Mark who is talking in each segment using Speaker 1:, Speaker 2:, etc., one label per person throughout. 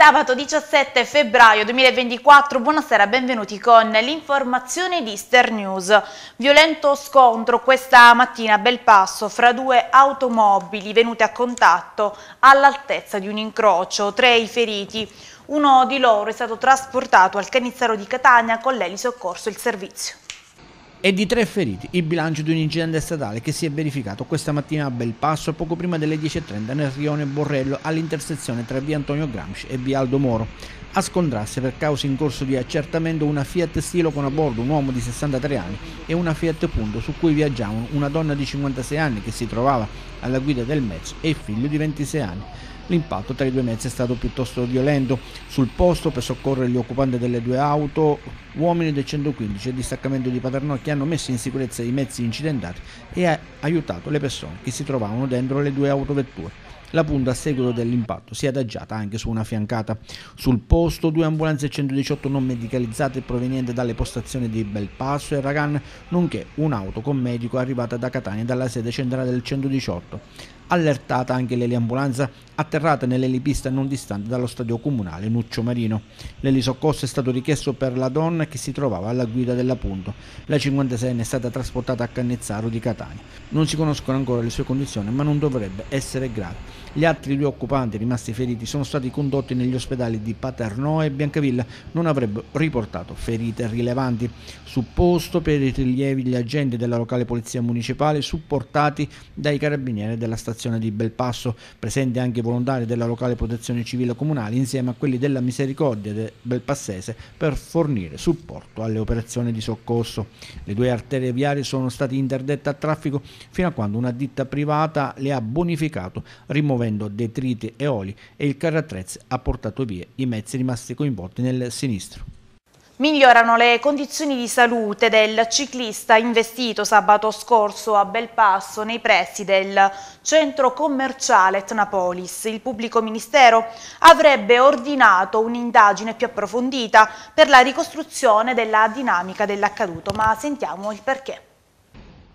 Speaker 1: Sabato 17 febbraio 2024, buonasera, benvenuti con l'informazione di Ster News. Violento scontro questa mattina a Belpasso fra due automobili venute a contatto all'altezza di un incrocio, tre i feriti. Uno di loro è stato trasportato al Canizzaro di Catania con l'eli soccorso il servizio
Speaker 2: e di tre feriti, il bilancio di un incidente statale che si è verificato questa mattina a Belpasso poco prima delle 10.30 nel rione Borrello all'intersezione tra via Antonio Gramsci e via Aldo Moro. A scontrarsi per causa in corso di accertamento una Fiat Stilo con a bordo un uomo di 63 anni e una Fiat Punto su cui viaggiavano una donna di 56 anni che si trovava alla guida del mezzo e il figlio di 26 anni. L'impatto tra i due mezzi è stato piuttosto violento. Sul posto, per soccorrere gli occupanti delle due auto, uomini del 115 e distaccamento di Paternò che hanno messo in sicurezza i mezzi incidentati e ha aiutato le persone che si trovavano dentro le due autovetture. La punta a seguito dell'impatto si è adagiata anche su una fiancata. Sul posto due ambulanze 118 non medicalizzate provenienti dalle postazioni di Belpasso e Ragan, nonché un'auto con medico arrivata da Catania dalla sede centrale del 118 allertata anche l'eliambulanza atterrata nell'elipista non distante dallo stadio comunale Nuccio Marino. L'elisoccorso è stato richiesto per la donna che si trovava alla guida dell'appunto. La 56enne è stata trasportata a Cannezzaro di Catania. Non si conoscono ancora le sue condizioni ma non dovrebbe essere grave. Gli altri due occupanti rimasti feriti sono stati condotti negli ospedali di Paternò e Biancavilla, non avrebbero riportato ferite rilevanti. Su posto per i rilievi gli agenti della locale polizia municipale supportati dai carabinieri della stazione di Belpasso, presenti anche i volontari della locale protezione civile comunale insieme a quelli della misericordia del Belpassese per fornire supporto alle operazioni di soccorso. Le due arterie viarie sono state interdette a traffico fino a quando una ditta privata le ha bonificato, rimuovendo rimuovendo detriti e oli e il carratrezze ha portato via i mezzi rimasti coinvolti nel sinistro.
Speaker 1: Migliorano le condizioni di salute del ciclista investito sabato scorso a Belpasso nei pressi del centro commerciale Tnapolis. Il pubblico ministero avrebbe ordinato un'indagine più approfondita per la ricostruzione della dinamica dell'accaduto, ma sentiamo il perché.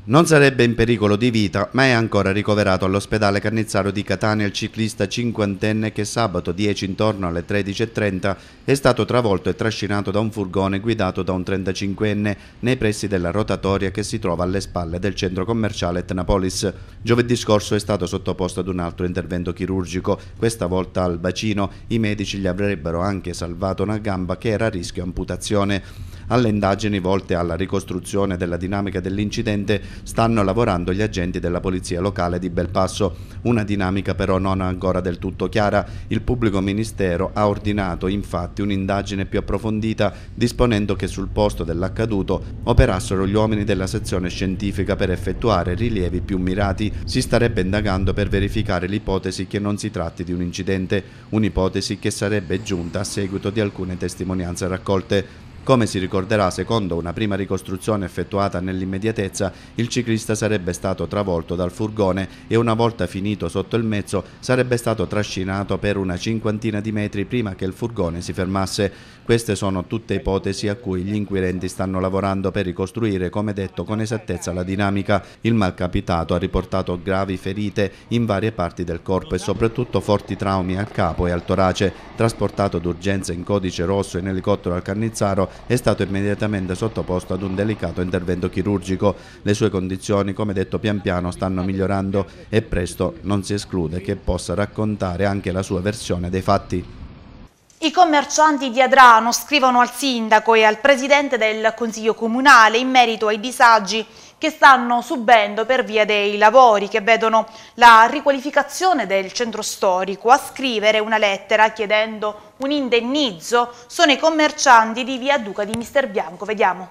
Speaker 3: Non sarebbe in pericolo di vita, ma è ancora ricoverato all'ospedale Carnizzaro di Catania il ciclista cinquantenne che sabato 10 intorno alle 13.30 è stato travolto e trascinato da un furgone guidato da un 35enne nei pressi della rotatoria che si trova alle spalle del centro commerciale Etnapolis. Giovedì scorso è stato sottoposto ad un altro intervento chirurgico, questa volta al bacino. I medici gli avrebbero anche salvato una gamba che era a rischio amputazione. Alle indagini volte alla ricostruzione della dinamica dell'incidente stanno lavorando gli agenti della Polizia Locale di Belpasso. Una dinamica però non ancora del tutto chiara. Il pubblico ministero ha ordinato infatti un'indagine più approfondita disponendo che sul posto dell'accaduto operassero gli uomini della sezione scientifica per effettuare rilievi più mirati. Si starebbe indagando per verificare l'ipotesi che non si tratti di un incidente, un'ipotesi che sarebbe giunta a seguito di alcune testimonianze raccolte. Come si ricorderà, secondo una prima ricostruzione effettuata nell'immediatezza, il ciclista sarebbe stato travolto dal furgone e una volta finito sotto il mezzo sarebbe stato trascinato per una cinquantina di metri prima che il furgone si fermasse. Queste sono tutte ipotesi a cui gli inquirenti stanno lavorando per ricostruire, come detto, con esattezza la dinamica. Il malcapitato ha riportato gravi ferite in varie parti del corpo e soprattutto forti traumi al capo e al torace. Trasportato d'urgenza in codice rosso in elicottero al Carnizzaro, è stato immediatamente sottoposto ad un delicato intervento chirurgico. Le sue condizioni, come detto pian piano, stanno migliorando e presto non si esclude che possa raccontare anche la sua versione dei fatti.
Speaker 1: I commercianti di Adrano scrivono al sindaco e al presidente del Consiglio Comunale in merito ai disagi che stanno subendo per via dei lavori che vedono la riqualificazione del centro storico. A scrivere una lettera chiedendo un indennizzo sono i commercianti di via Duca di Mister Bianco. Vediamo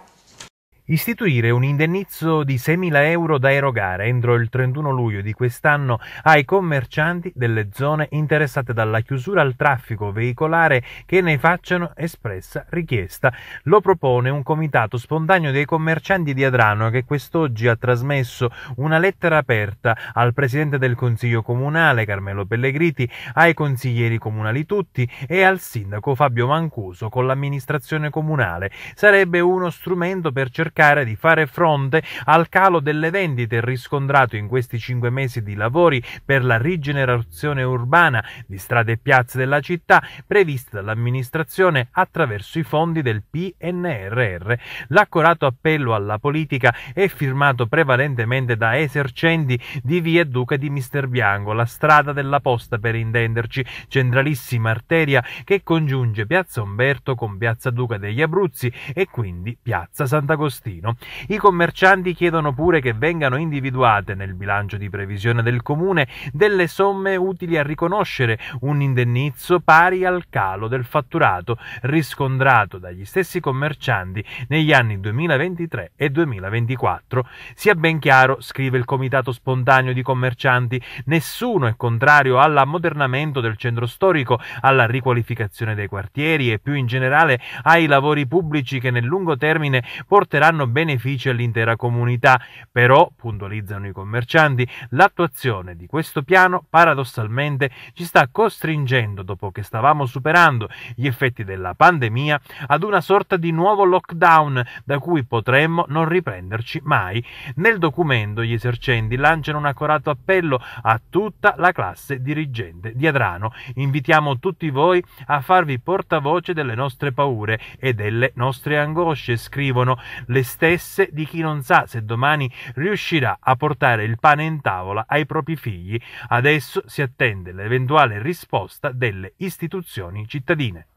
Speaker 4: istituire un indennizzo di 6.000 euro da erogare entro il 31 luglio di quest'anno ai commercianti delle zone interessate dalla chiusura al traffico veicolare che ne facciano espressa richiesta. Lo propone un comitato spontaneo dei commercianti di Adrano che quest'oggi ha trasmesso una lettera aperta al Presidente del Consiglio Comunale Carmelo Pellegriti, ai consiglieri comunali tutti e al Sindaco Fabio Mancuso con l'amministrazione comunale. Sarebbe uno strumento per cercare cercare di fare fronte al calo delle vendite riscontrato in questi cinque mesi di lavori per la rigenerazione urbana di strade e piazze della città prevista dall'amministrazione attraverso i fondi del PNRR. L'accorato appello alla politica è firmato prevalentemente da esercenti di via Duca di Mister Bianco, la strada della posta per intenderci, centralissima arteria che congiunge piazza Umberto con piazza Duca degli Abruzzi e quindi piazza Sant'Agostino. D'Agostino, i commercianti chiedono pure che vengano individuate nel bilancio di previsione del comune delle somme utili a riconoscere un indennizzo pari al calo del fatturato riscontrato dagli stessi commercianti negli anni 2023 e 2024. Sia ben chiaro, scrive il Comitato Spontaneo di Commercianti, nessuno è contrario all'ammodernamento del centro storico, alla riqualificazione dei quartieri e più in generale ai lavori pubblici che nel lungo termine porteranno daranno benefici all'intera comunità, però, puntualizzano i commercianti, l'attuazione di questo piano paradossalmente ci sta costringendo, dopo che stavamo superando gli effetti della pandemia, ad una sorta di nuovo lockdown da cui potremmo non riprenderci mai. Nel documento gli esercenti lanciano un accorato appello a tutta la classe dirigente di Adrano. Invitiamo tutti voi a farvi portavoce delle nostre paure e delle nostre angosce, scrivono le le stesse di chi non sa se domani riuscirà a portare il pane in tavola ai propri figli. Adesso si attende l'eventuale risposta delle istituzioni cittadine.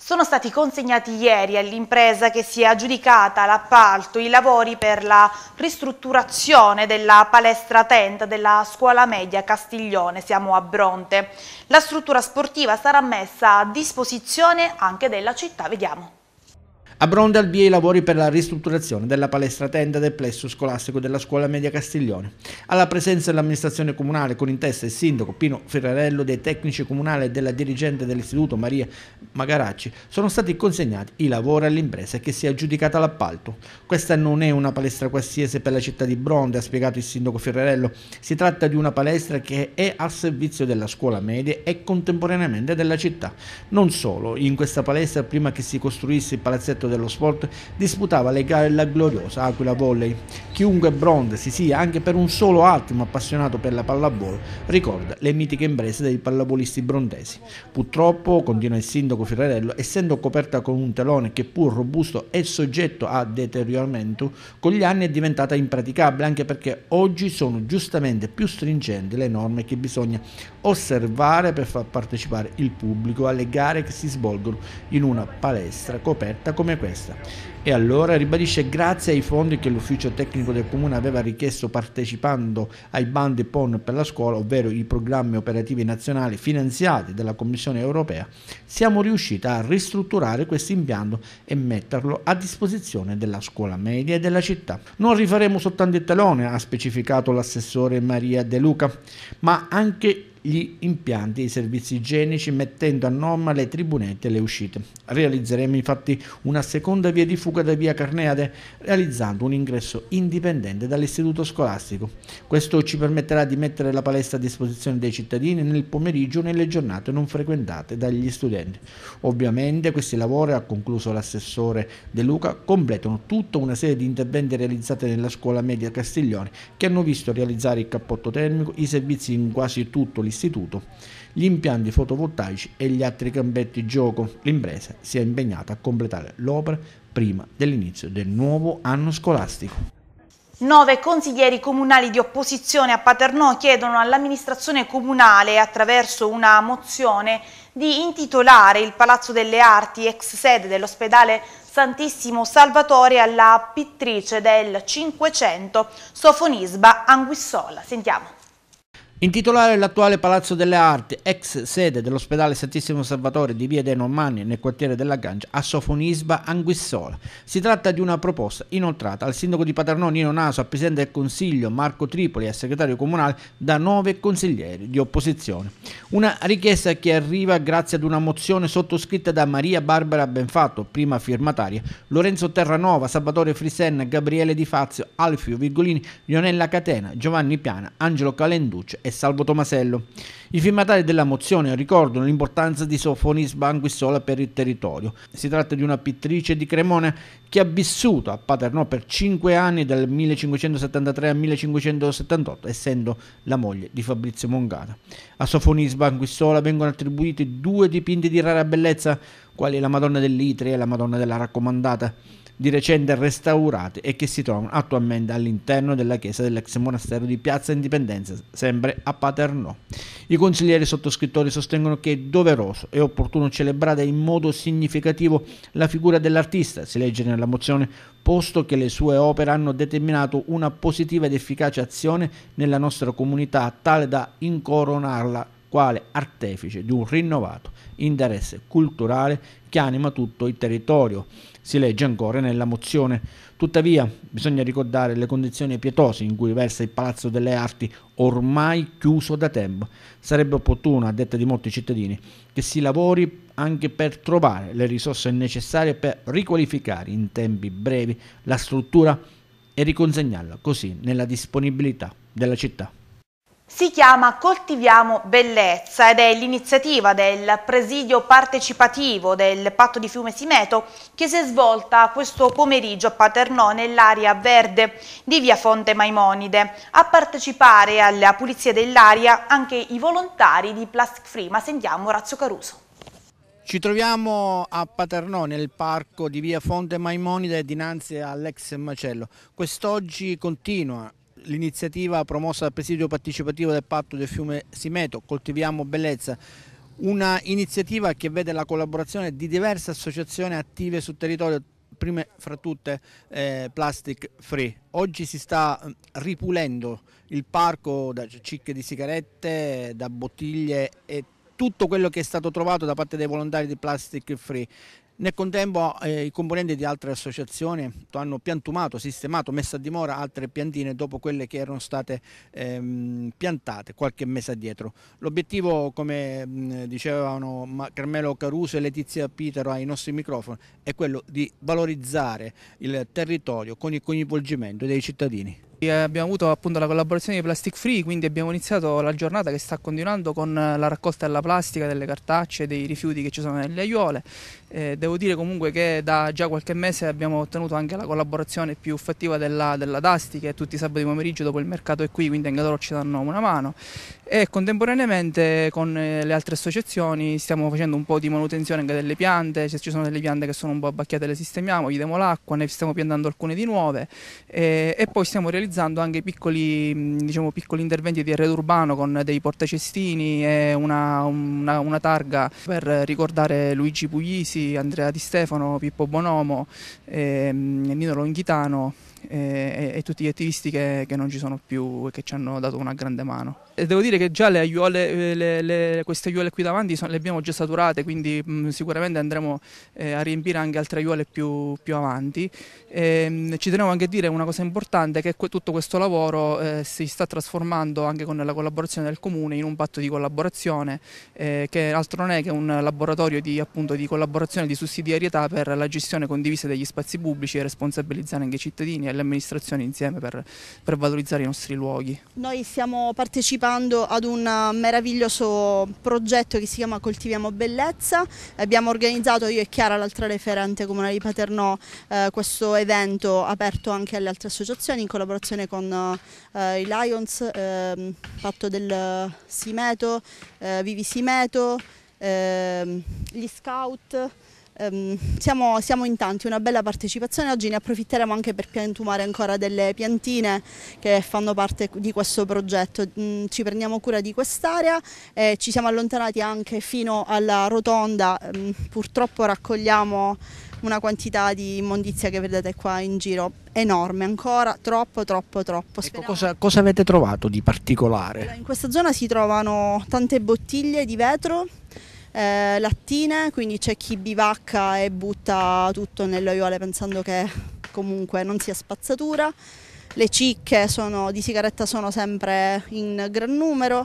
Speaker 1: Sono stati consegnati ieri all'impresa che si è aggiudicata l'appalto i lavori per la ristrutturazione della palestra tenda della scuola media Castiglione, siamo a Bronte. La struttura sportiva sarà messa a disposizione anche della città, vediamo.
Speaker 2: A Bronte avvia i lavori per la ristrutturazione della palestra tenda del plesso scolastico della scuola media Castiglione. Alla presenza dell'amministrazione comunale con in testa il sindaco Pino Ferrarello, dei tecnici comunali e della dirigente dell'istituto Maria Magaracci sono stati consegnati i lavori all'impresa che si è aggiudicata l'appalto. Questa non è una palestra qualsiasi per la città di Bronte, ha spiegato il sindaco Ferrarello. Si tratta di una palestra che è al servizio della scuola media e contemporaneamente della città. Non solo, in questa palestra prima che si costruisse il palazzetto dello sport, disputava le gare della gloriosa Aquila Volley. Chiunque Bronte si sia anche per un solo attimo appassionato per la pallavolo ricorda le mitiche imprese dei pallavolisti brontesi. Purtroppo, continua il sindaco Firrarello, essendo coperta con un telone che pur robusto è soggetto a deterioramento, con gli anni è diventata impraticabile anche perché oggi sono giustamente più stringenti le norme che bisogna osservare per far partecipare il pubblico alle gare che si svolgono in una palestra coperta come questa. E allora ribadisce grazie ai fondi che l'ufficio tecnico del comune aveva richiesto partecipando ai bandi PON per la scuola, ovvero i programmi operativi nazionali finanziati dalla Commissione europea, siamo riusciti a ristrutturare questo impianto e metterlo a disposizione della scuola media e della città. Non rifaremo soltanto il telone, ha specificato l'assessore Maria De Luca, ma anche gli impianti e i servizi igienici mettendo a norma le tribunette e le uscite. Realizzeremo infatti una seconda via di fuga da via Carneade realizzando un ingresso indipendente dall'istituto scolastico. Questo ci permetterà di mettere la palestra a disposizione dei cittadini nel pomeriggio nelle giornate non frequentate dagli studenti. Ovviamente questi lavori, ha concluso l'assessore De Luca, completano tutta una serie di interventi realizzati nella scuola media Castiglione che hanno visto realizzare il cappotto termico, i servizi in quasi tutto l'Italia dell'istituto, gli impianti fotovoltaici e gli altri campetti gioco. L'impresa si è impegnata a completare l'opera prima dell'inizio del nuovo anno scolastico.
Speaker 1: Nove consiglieri comunali di opposizione a Paternò chiedono all'amministrazione comunale, attraverso una mozione, di intitolare il Palazzo delle Arti, ex sede dell'ospedale Santissimo Salvatore, alla pittrice del Cinquecento, Sofonisba Anguissola. Sentiamo.
Speaker 2: Intitolare l'attuale Palazzo delle Arti, ex sede dell'ospedale Santissimo Salvatore di Via dei Normanni nel quartiere della Gancia, a Sofonisba Anguissola. Si tratta di una proposta inoltrata al sindaco di Paternò Nino Naso, al presidente del Consiglio Marco Tripoli e al segretario comunale da nove consiglieri di opposizione. Una richiesta che arriva grazie ad una mozione sottoscritta da Maria Barbara Benfatto, prima firmataria, Lorenzo Terranova, Salvatore Frisenna, Gabriele Di Fazio, Alfio Virgolini, Lionella Catena, Giovanni Piana, Angelo Calenduccio e e Salvo Tomasello. I firmatari della mozione ricordano l'importanza di Sofonis Banguissola per il territorio. Si tratta di una pittrice di Cremona che ha vissuto a Paternò per 5 anni dal 1573 al 1578, essendo la moglie di Fabrizio Mongata. A Sofonis Banguissola vengono attribuiti due dipinti di rara bellezza, quali la Madonna dell'Itria e la Madonna della Raccomandata di recente restaurate e che si trovano attualmente all'interno della chiesa dell'ex monastero di Piazza Indipendenza, sempre a Paternò. I consiglieri sottoscrittori sostengono che è doveroso e opportuno celebrare in modo significativo la figura dell'artista, si legge nella mozione, posto che le sue opere hanno determinato una positiva ed efficace azione nella nostra comunità tale da incoronarla quale artefice di un rinnovato interesse culturale che anima tutto il territorio, si legge ancora nella mozione. Tuttavia bisogna ricordare le condizioni pietose in cui versa il Palazzo delle Arti, ormai chiuso da tempo. Sarebbe opportuno, a detta di molti cittadini, che si lavori anche per trovare le risorse necessarie per riqualificare in tempi brevi la struttura e riconsegnarla così nella disponibilità della città
Speaker 1: si chiama Coltiviamo Bellezza ed è l'iniziativa del presidio partecipativo del patto di Fiume Simeto che si è svolta questo pomeriggio a Paternò nell'area verde di via Fonte Maimonide. A partecipare alla pulizia dell'aria anche i volontari di Plastic Free, ma sentiamo
Speaker 2: Razzo Caruso. Ci troviamo a Paternò nel parco di via Fonte Maimonide dinanzi all'ex macello. Quest'oggi continua l'iniziativa promossa dal presidio partecipativo del patto del fiume Simeto, Coltiviamo Bellezza, una iniziativa che vede la collaborazione di diverse associazioni attive sul territorio, prime fra tutte eh, Plastic Free. Oggi si sta eh, ripulendo il parco da cicche di sigarette, da bottiglie e tutto quello che è stato trovato da parte dei volontari di Plastic Free. Nel contempo eh, i componenti di altre associazioni hanno piantumato, sistemato, messo a dimora altre piantine dopo quelle che erano state ehm, piantate qualche mese addietro. L'obiettivo, come mh, mm, dicevano Carmelo Caruso e Letizia Pitero ai nostri microfoni, è quello di valorizzare il territorio con il coinvolgimento dei cittadini.
Speaker 5: Eh, abbiamo avuto appunto la collaborazione di Plastic Free, quindi abbiamo iniziato la giornata che sta continuando con eh, la raccolta della plastica, delle cartacce, dei rifiuti che ci sono nelle aiuole. Eh, devo dire comunque che da già qualche mese abbiamo ottenuto anche la collaborazione più fattiva della, della Dasti che tutti i sabati pomeriggio dopo il mercato è qui, quindi anche loro ci danno una mano. E contemporaneamente con eh, le altre associazioni stiamo facendo un po' di manutenzione anche delle piante, se cioè ci sono delle piante che sono un po' abbacchiate le sistemiamo, gli diamo l'acqua, ne stiamo piantando alcune di nuove eh, e poi stiamo realizzando realizzando anche piccoli, mm, diciamo, piccoli interventi di arredo urbano con dei portacestini e una, una, una targa per ricordare Luigi Puglisi, Andrea Di Stefano, Pippo Bonomo, e, ehm, Nino Longhitano e, e, tutti gli attivisti che, che, non ci sono più e che ci hanno dato una grande mano. E devo dire che già le aiuole, eh, le, le, queste aiuole qui davanti sono, le abbiamo già saturate, quindi mh, mm, sicuramente andremo eh, a riempire anche altre aiuole più, più avanti. E, ehm, mh, ci tenevo anche a dire una cosa importante, che tutto questo lavoro eh, si sta trasformando anche con la collaborazione del Comune in un patto di collaborazione, eh, che altro non è che un laboratorio di, appunto, di collaborazione, di sussidiarietà per la gestione condivisa degli spazi pubblici e responsabilizzare anche i cittadini e le amministrazioni insieme per, per valorizzare i nostri luoghi.
Speaker 6: Noi stiamo partecipando ad un meraviglioso progetto che si chiama Coltiviamo Bellezza, abbiamo organizzato io e Chiara, l'altra referente comunale di Paternò, eh, questo evento aperto anche alle altre associazioni in collaborazione con eh, i Lions, eh, Patto del Simeto, eh, Vivi Simeto, ehm, gli Scout, ehm, siamo, siamo, in tanti, una bella partecipazione, oggi ne approfitteremo anche per piantumare ancora delle piantine che fanno parte di questo progetto, mm, ci prendiamo cura di quest'area, e ci siamo allontanati anche fino alla rotonda, ehm, purtroppo raccogliamo una quantità di immondizia che vedete qua in giro enorme, ancora troppo troppo troppo. Ecco,
Speaker 2: cosa, cosa, avete trovato di particolare? In
Speaker 6: questa zona si trovano tante bottiglie di vetro eh, lattine, quindi c'è chi bivacca e butta tutto nell'oiole pensando che comunque non sia spazzatura. Le cicche sono, di sigaretta sono sempre in gran numero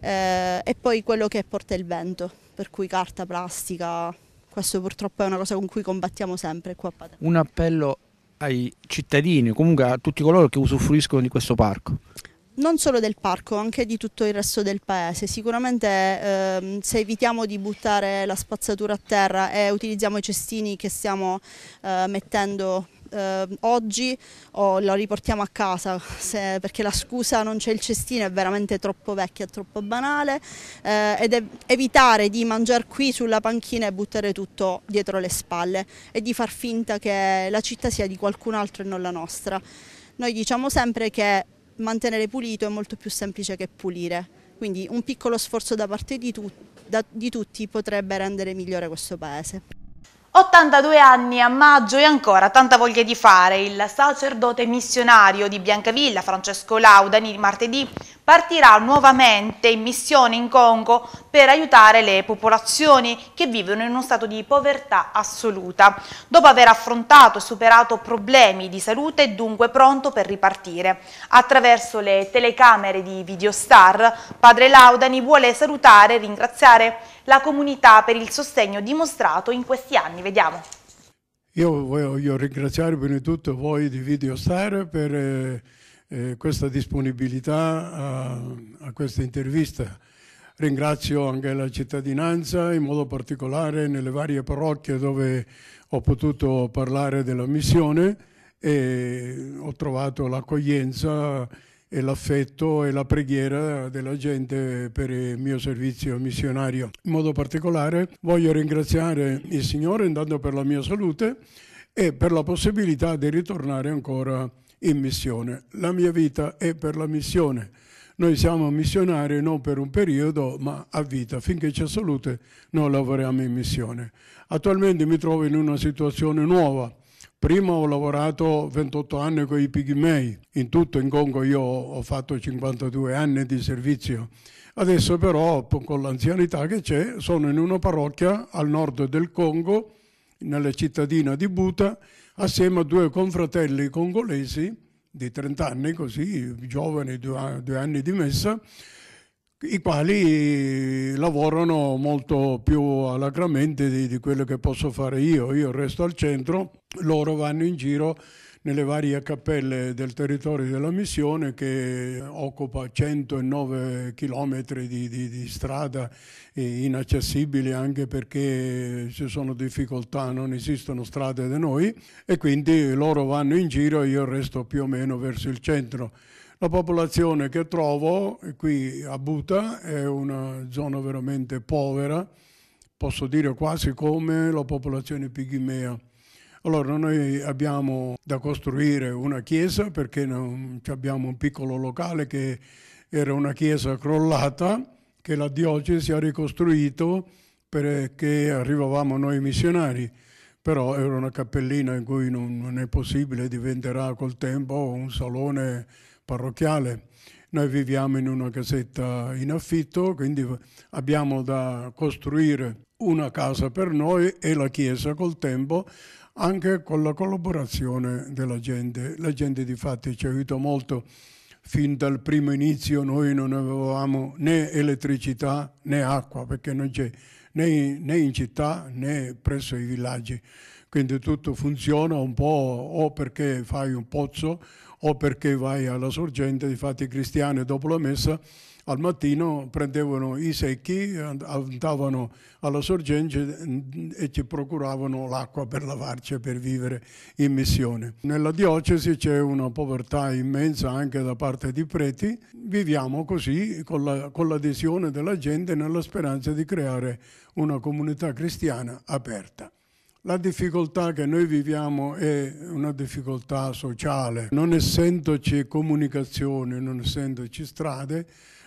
Speaker 6: eh, e poi quello che porta il vento, per cui carta, plastica, questo purtroppo è una cosa con cui combattiamo sempre qua a Padre. Un
Speaker 2: appello ai cittadini, comunque a tutti coloro che usufruiscono di questo parco
Speaker 6: non solo del parco, anche di tutto il resto del paese. Sicuramente ehm, se evitiamo di buttare la spazzatura a terra e utilizziamo i cestini che stiamo eh, mettendo eh, oggi o lo riportiamo a casa se, perché la scusa non c'è il cestino è veramente troppo vecchia, troppo banale eh, ed evitare di mangiare qui sulla panchina e buttare tutto dietro le spalle e di far finta che la città sia di qualcun altro e non la nostra. Noi diciamo sempre che mantenere pulito è molto più semplice che pulire, quindi un piccolo sforzo da parte di, tu, da, di tutti potrebbe rendere migliore questo paese. 82 anni a maggio
Speaker 1: e ancora tanta voglia di fare. Il sacerdote missionario di Biancavilla, Francesco Laudani, martedì partirà nuovamente in missione in Congo per aiutare le popolazioni che vivono in uno stato di povertà assoluta, dopo aver affrontato e superato problemi di salute è dunque pronto per ripartire. Attraverso le telecamere di Videostar, padre Laudani vuole salutare e ringraziare la comunità per il sostegno dimostrato in questi anni. Vediamo.
Speaker 7: Io voglio ringraziare prima di tutto voi di Videostar per eh, eh, questa disponibilità a, a questa intervista. Ringrazio anche la cittadinanza, in modo particolare nelle varie parrocchie dove ho potuto parlare della missione e ho trovato l'accoglienza e l'affetto e la preghiera della gente per il mio servizio missionario. In modo particolare voglio ringraziare il Signore intanto per la mia salute e per la possibilità di ritornare ancora a in missione. La mia vita è per la missione. Noi siamo missionari non per un periodo, ma a vita. Finché c'è salute noi lavoriamo in missione. Attualmente mi trovo in una situazione nuova. Prima ho lavorato 28 anni con i pigmei, in tutto in Congo io ho fatto 52 anni di servizio. Adesso però con l'anzianità che c'è sono in una parrocchia al nord del Congo, nella cittadina di Buta, assieme a due confratelli congolesi di 30 anni, così giovani, due anni di messa, i quali lavorano molto più alacramente di, di quello che posso fare io. Io resto al centro, loro vanno in giro nelle varie cappelle del territorio della missione che occupa 109 chilometri di, di, di strada eh, inaccessibile anche perché ci sono difficoltà, non esistono strade da noi e quindi loro vanno in giro e io resto più o meno verso il centro. La popolazione che trovo qui a Buta è una zona veramente povera, posso dire quasi come la popolazione pigmea allora noi abbiamo da costruire una chiesa perché non, abbiamo un piccolo locale che era una chiesa crollata che la diocesi ha ricostruito perché arrivavamo noi missionari, però era una cappellina in cui non, non è possibile, diventerà col tempo un salone parrocchiale. Noi viviamo in una casetta in affitto, quindi abbiamo da costruire una casa per noi e la chiesa col tempo anche con la collaborazione della gente. La gente di fatti ci ha aiutato molto. Fin dal primo inizio noi non avevamo né elettricità né acqua perché non c'è né, né in città né presso i villaggi. Quindi tutto funziona un po' o perché fai un pozzo o perché vai alla sorgente, infatti i cristiani dopo la messa al mattino prendevano i secchi, andavano alla sorgente mm, e ci procuravano l'acqua per lavarci e per vivere in missione. Nella diocesi c'è una povertà immensa anche da parte di preti, viviamo così con, la, con l'adesione della gente nella speranza di creare una comunità cristiana aperta. La difficoltà che noi viviamo è una difficoltà sociale, non essendoci comunicazione, non essendoci strade,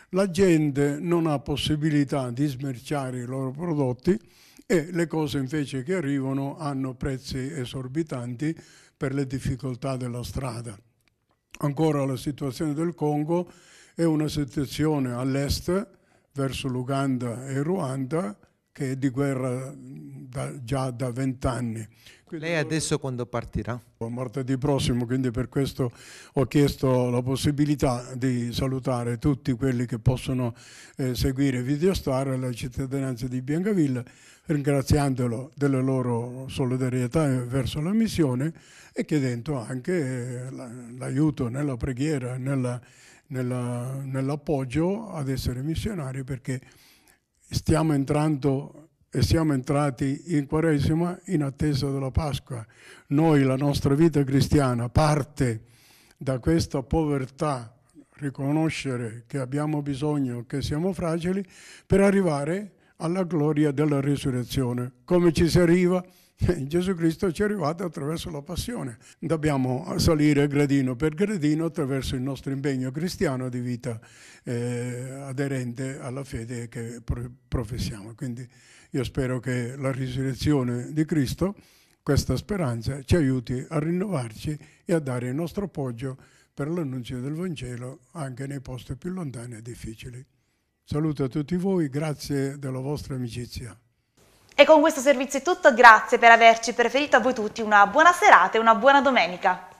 Speaker 7: la gente non ha possibilità di smerciare i loro prodotti e le cose invece che arrivano hanno prezzi esorbitanti per le difficoltà della strada. Ancora la situazione del Congo è una situazione all'est verso l'Uganda e Ruanda che è di guerra da, già da vent'anni. Quindi Lei adesso quando partirà? Martedì prossimo, quindi per questo ho chiesto la possibilità di salutare tutti quelli che possono eh, seguire Videostar alla cittadinanza di Biancavilla, ringraziandolo della loro solidarietà verso la missione e chiedendo anche eh, l'aiuto nella preghiera, nella, nella, nell'appoggio ad essere missionari perché stiamo entrando e siamo entrati in Quaresima in attesa della Pasqua. Noi, la nostra vita cristiana, parte da questa povertà, riconoscere che abbiamo bisogno, che siamo fragili, per arrivare alla gloria della risurrezione. Come ci si arriva? Gesù Cristo ci è arrivato attraverso la passione. Dobbiamo salire gradino per gradino attraverso il nostro impegno cristiano di vita eh, aderente alla fede che professiamo. Quindi io spero che la risurrezione di Cristo, questa speranza, ci aiuti a rinnovarci e a dare il nostro appoggio per l'annuncio del Vangelo anche nei posti più lontani e difficili. Saluto a tutti voi, grazie della vostra amicizia.
Speaker 1: E con questo servizio è tutto, grazie per averci preferito a voi tutti una buona serata e una buona domenica.